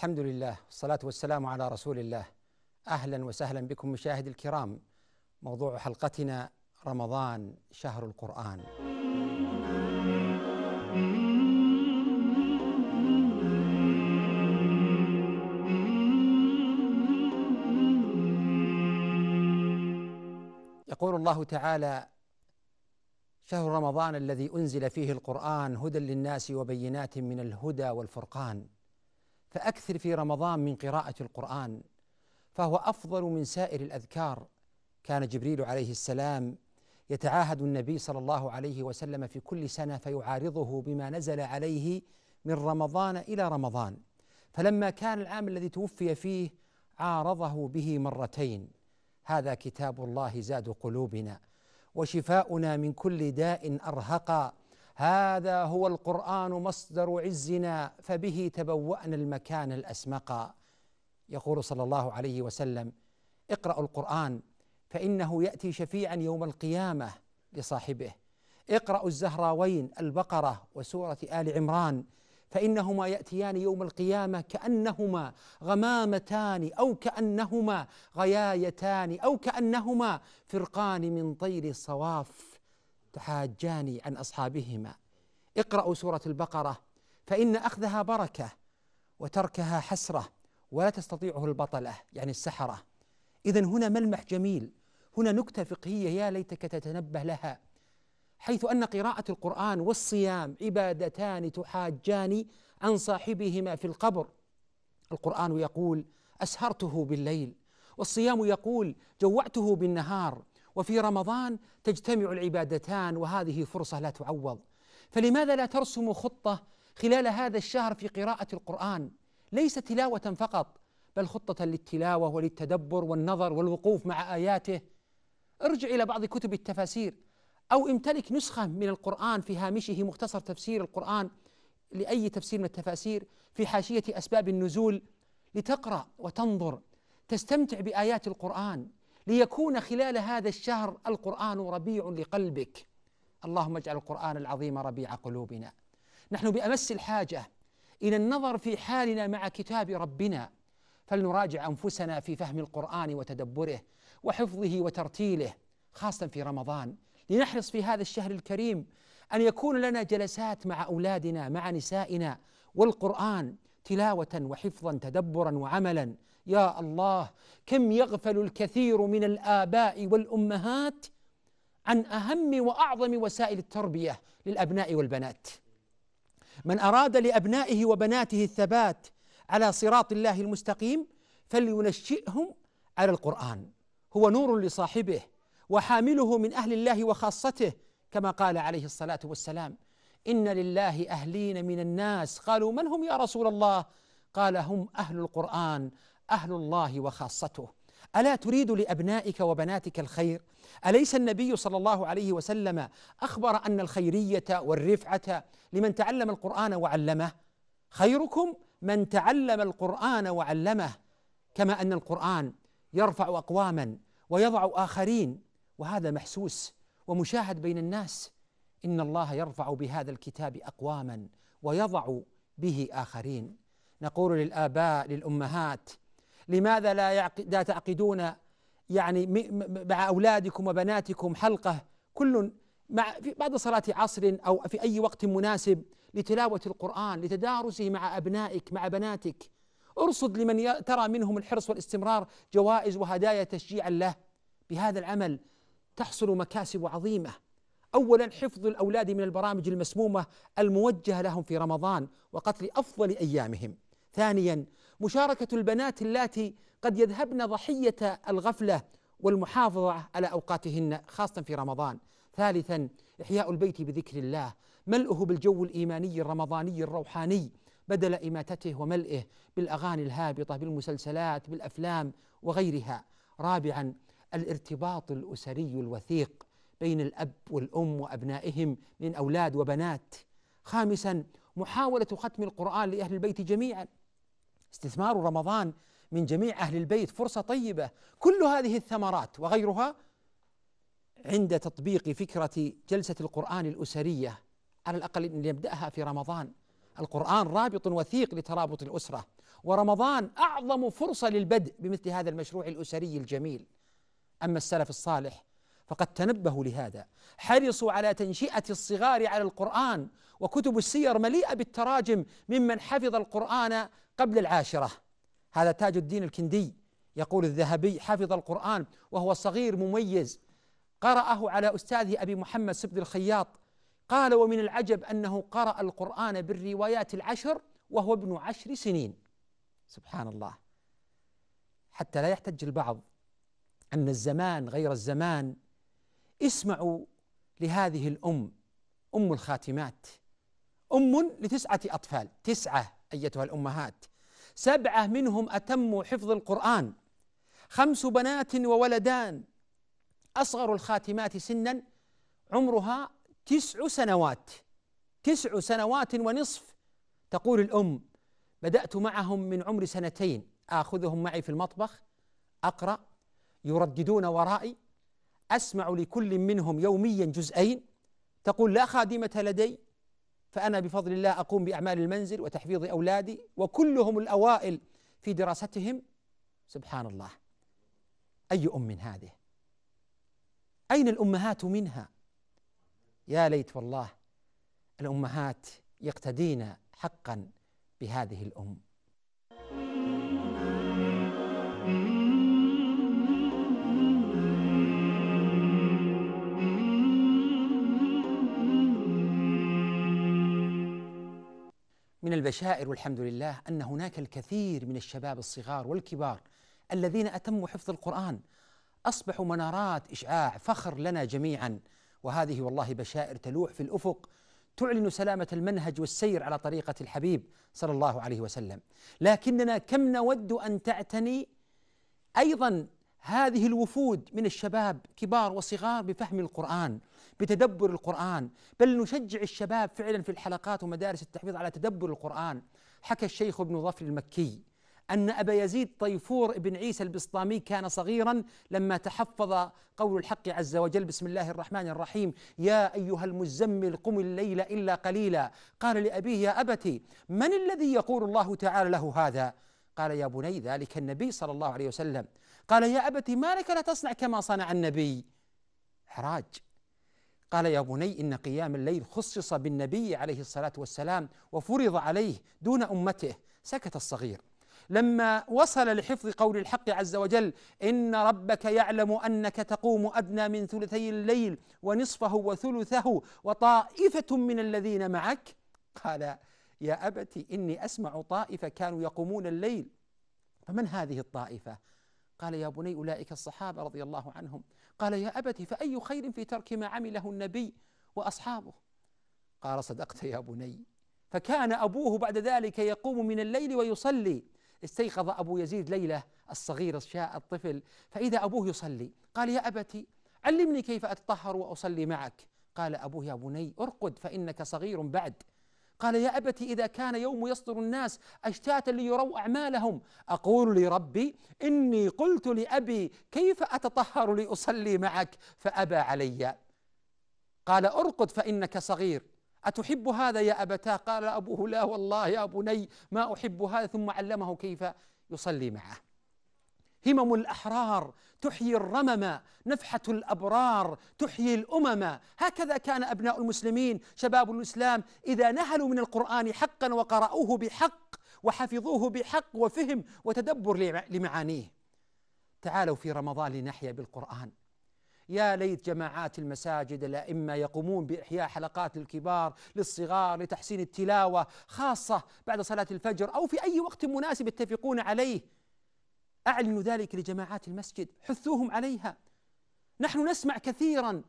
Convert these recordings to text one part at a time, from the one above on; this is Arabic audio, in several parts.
الحمد لله والصلاة والسلام على رسول الله أهلا وسهلا بكم مشاهد الكرام موضوع حلقتنا رمضان شهر القرآن يقول الله تعالى شهر رمضان الذي أنزل فيه القرآن هدى للناس وبينات من الهدى والفرقان فأكثر في رمضان من قراءة القرآن فهو أفضل من سائر الأذكار كان جبريل عليه السلام يتعاهد النبي صلى الله عليه وسلم في كل سنة فيعارضه بما نزل عليه من رمضان إلى رمضان فلما كان العام الذي توفي فيه عارضه به مرتين هذا كتاب الله زاد قلوبنا وشفاؤنا من كل داء أرهقا هذا هو القرآن مصدر عزنا فبه تبوأنا المكان الأسمقا يقول صلى الله عليه وسلم اقرأوا القرآن فإنه يأتي شفيعا يوم القيامة لصاحبه اقرأوا الزهراوين البقرة وسورة آل عمران فإنهما يأتيان يوم القيامة كأنهما غمامتان أو كأنهما غيايتان أو كأنهما فرقان من طير الصواف تحاجان عن أصحابهما اقرأوا سورة البقرة فإن أخذها بركة وتركها حسرة ولا تستطيعه البطلة يعني السحرة إذا هنا ملمح جميل هنا نكتة فقهية يا ليتك تتنبه لها حيث أن قراءة القرآن والصيام عبادتان تحاجان عن صاحبهما في القبر القرآن يقول أسهرته بالليل والصيام يقول جوعته بالنهار وفي رمضان تجتمع العبادتان وهذه فرصه لا تعوض فلماذا لا ترسم خطه خلال هذا الشهر في قراءه القران ليس تلاوه فقط بل خطه للتلاوه وللتدبر والنظر والوقوف مع اياته ارجع الى بعض كتب التفاسير او امتلك نسخه من القران في هامشه مختصر تفسير القران لاي تفسير من التفاسير في حاشيه اسباب النزول لتقرا وتنظر تستمتع بايات القران ليكون خلال هذا الشهر القرآن ربيع لقلبك اللهم اجعل القرآن العظيم ربيع قلوبنا نحن بأمس الحاجة إلى النظر في حالنا مع كتاب ربنا فلنراجع أنفسنا في فهم القرآن وتدبره وحفظه وترتيله خاصة في رمضان لنحرص في هذا الشهر الكريم أن يكون لنا جلسات مع أولادنا مع نسائنا والقرآن تلاوة وحفظا تدبرا وعملا يا الله كم يغفل الكثير من الآباء والأمهات عن أهم وأعظم وسائل التربية للأبناء والبنات من أراد لأبنائه وبناته الثبات على صراط الله المستقيم فلينشئهم على القرآن هو نور لصاحبه وحامله من أهل الله وخاصته كما قال عليه الصلاة والسلام إن لله أهلين من الناس قالوا من هم يا رسول الله قال هم أهل القرآن أهل الله وخاصته ألا تريد لأبنائك وبناتك الخير؟ أليس النبي صلى الله عليه وسلم أخبر أن الخيرية والرفعة لمن تعلم القرآن وعلمه خيركم من تعلم القرآن وعلمه كما أن القرآن يرفع أقواما ويضع آخرين وهذا محسوس ومشاهد بين الناس إن الله يرفع بهذا الكتاب أقواما ويضع به آخرين نقول للآباء للأمهات لماذا لا, لا تعقدون يعني مع أولادكم وبناتكم حلقة كل مع في بعد صلاة عصر أو في أي وقت مناسب لتلاوة القرآن لتدارسه مع أبنائك مع بناتك ارصد لمن ترى منهم الحرص والاستمرار جوائز وهدايا تشجيعا له بهذا العمل تحصل مكاسب عظيمة أولا حفظ الأولاد من البرامج المسمومة الموجهة لهم في رمضان وقتل أفضل أيامهم ثانيا مشاركة البنات اللاتي قد يذهبن ضحية الغفلة والمحافظة على أوقاتهن خاصة في رمضان ثالثا إحياء البيت بذكر الله ملؤه بالجو الإيماني الرمضاني الروحاني بدل إماتته وملئه بالأغاني الهابطة بالمسلسلات بالأفلام وغيرها رابعا الارتباط الأسري الوثيق بين الأب والأم وأبنائهم من أولاد وبنات خامسا محاولة ختم القرآن لأهل البيت جميعا استثمار رمضان من جميع اهل البيت فرصه طيبه كل هذه الثمرات وغيرها عند تطبيق فكره جلسه القران الاسريه على الاقل ان يبداها في رمضان القران رابط وثيق لترابط الاسره ورمضان اعظم فرصه للبدء بمثل هذا المشروع الاسري الجميل اما السلف الصالح فقد تنبهوا لهذا حرصوا على تنشئة الصغار على القرآن وكتب السير مليئة بالتراجم ممن حفظ القرآن قبل العاشرة هذا تاج الدين الكندي يقول الذهبي حفظ القرآن وهو صغير مميز قرأه على أستاذه أبي محمد سبد الخياط قال ومن العجب أنه قرأ القرآن بالروايات العشر وهو ابن عشر سنين سبحان الله حتى لا يحتج البعض أن الزمان غير الزمان اسمعوا لهذه الأم أم الخاتمات أم لتسعة أطفال تسعة أيتها الأمهات سبعة منهم أتموا حفظ القرآن خمس بنات وولدان أصغر الخاتمات سنا عمرها تسع سنوات تسع سنوات ونصف تقول الأم بدأت معهم من عمر سنتين آخذهم معي في المطبخ أقرأ يرددون ورائي أسمع لكل منهم يوميا جزئين تقول لا خادمة لدي فأنا بفضل الله أقوم بأعمال المنزل وتحفيظ أولادي وكلهم الأوائل في دراستهم سبحان الله أي أم هذه أين الأمهات منها يا ليت والله الأمهات يقتدين حقا بهذه الأم من البشائر والحمد لله ان هناك الكثير من الشباب الصغار والكبار الذين اتموا حفظ القران اصبحوا منارات اشعاع فخر لنا جميعا وهذه والله بشائر تلوح في الافق تعلن سلامه المنهج والسير على طريقه الحبيب صلى الله عليه وسلم لكننا كم نود ان تعتني ايضا هذه الوفود من الشباب كبار وصغار بفهم القرآن بتدبر القرآن بل نشجع الشباب فعلا في الحلقات ومدارس التحفيظ على تدبر القرآن حكى الشيخ ابن ظفر المكي أن أبا يزيد طيفور بن عيسى البسطامي كان صغيرا لما تحفظ قول الحق عز وجل بسم الله الرحمن الرحيم يا أيها المزمل قم الليل إلا قليلا قال لأبيه يا أبتي من الذي يقول الله تعالى له هذا قال يا بني ذلك النبي صلى الله عليه وسلم قال يا أبتي ما لك لا تصنع كما صنع النبي حراج قال يا بني إن قيام الليل خصص بالنبي عليه الصلاة والسلام وفرض عليه دون أمته سكت الصغير لما وصل لحفظ قول الحق عز وجل إن ربك يعلم أنك تقوم أدنى من ثلثي الليل ونصفه وثلثه وطائفة من الذين معك قال يا أبتي إني أسمع طائفة كانوا يقومون الليل فمن هذه الطائفة؟ قال يا بني أولئك الصحابة رضي الله عنهم قال يا ابتي فأي خير في ترك ما عمله النبي وأصحابه قال صدقت يا بني فكان أبوه بعد ذلك يقوم من الليل ويصلي استيقظ أبو يزيد ليلة الصغير الشاء الطفل فإذا أبوه يصلي قال يا ابتي علمني كيف أتطهر وأصلي معك قال أبوه يا بني ارقد فإنك صغير بعد قال يا أبت إذا كان يوم يصدر الناس أشتاتا ليروا أعمالهم أقول لربي إني قلت لأبي كيف أتطهر لأصلي معك فأبى علي قال أرقد فإنك صغير أتحب هذا يا أبتاه قال أبوه لا والله يا بني ما أحب هذا ثم علمه كيف يصلي معه همم الأحرار تحيي الرمم نفحة الأبرار تحيي الأمم هكذا كان أبناء المسلمين شباب الإسلام إذا نهلوا من القرآن حقا وقرأوه بحق وحفظوه بحق وفهم وتدبر لمعانيه تعالوا في رمضان لنحيا بالقرآن يا ليت جماعات المساجد الأئمة يقومون بإحياء حلقات للكبار للصغار لتحسين التلاوة خاصة بعد صلاة الفجر أو في أي وقت مناسب يتفقون عليه أعلنوا ذلك لجماعات المسجد حثوهم عليها نحن نسمع كثيرا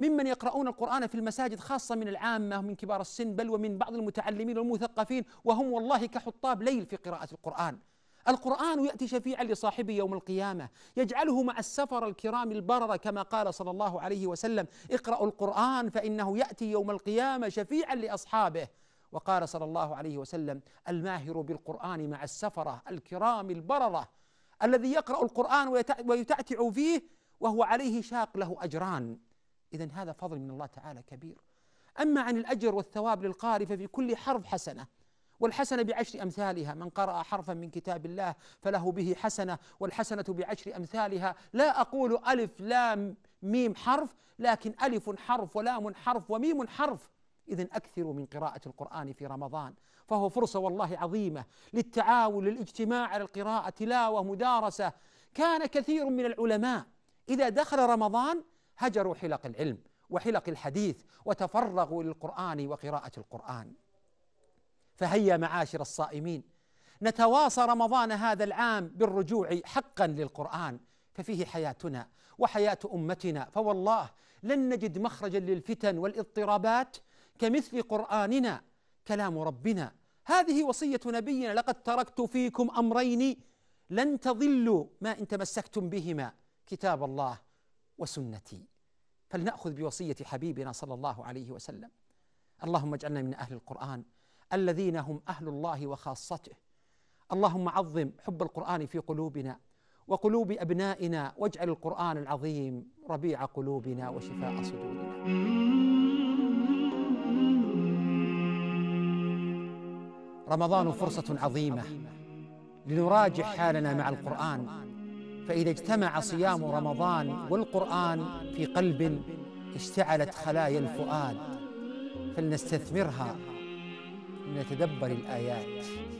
ممن يقرؤون القرآن في المساجد خاصة من العامة ومن كبار السن بل ومن بعض المتعلمين والمثقفين وهم والله كحطاب ليل في قراءة القرآن القرآن يأتي شفيعا لصاحبه يوم القيامة يجعله مع السفر الكرام البررة كما قال صلى الله عليه وسلم اقرأوا القرآن فإنه يأتي يوم القيامة شفيعا لأصحابه وقال صلى الله عليه وسلم الماهر بالقرآن مع السفرة الكرام البررة الذي يقرأ القرآن ويتعتع فيه وهو عليه شاق له أجران إذا هذا فضل من الله تعالى كبير أما عن الأجر والثواب للقارئ ففي كل حرف حسنة والحسنة بعشر أمثالها من قرأ حرفا من كتاب الله فله به حسنة والحسنة بعشر أمثالها لا أقول ألف لام ميم حرف لكن ألف حرف ولام حرف وميم حرف إذا أكثروا من قراءة القرآن في رمضان فهو فرصة والله عظيمة للتعاون للاجتماع على القراءة تلاوة مدارسة كان كثير من العلماء إذا دخل رمضان هجروا حلق العلم وحلق الحديث وتفرغوا للقرآن وقراءة القرآن فهيا معاشر الصائمين نتواصى رمضان هذا العام بالرجوع حقا للقرآن ففيه حياتنا وحياة أمتنا فوالله لن نجد مخرجا للفتن والاضطرابات كمثل قرآننا كلام ربنا هذه وصية نبينا لقد تركت فيكم أمرين لن تضلوا ما إن تمسكتم بهما كتاب الله وسنتي فلنأخذ بوصية حبيبنا صلى الله عليه وسلم اللهم اجعلنا من أهل القرآن الذين هم أهل الله وخاصته اللهم عظم حب القرآن في قلوبنا وقلوب أبنائنا واجعل القرآن العظيم ربيع قلوبنا وشفاء صدورنا رمضان فرصة عظيمة لنراجع حالنا مع القرآن فإذا اجتمع صيام رمضان والقرآن في قلب اشتعلت خلايا الفؤاد فلنستثمرها لنتدبر الآيات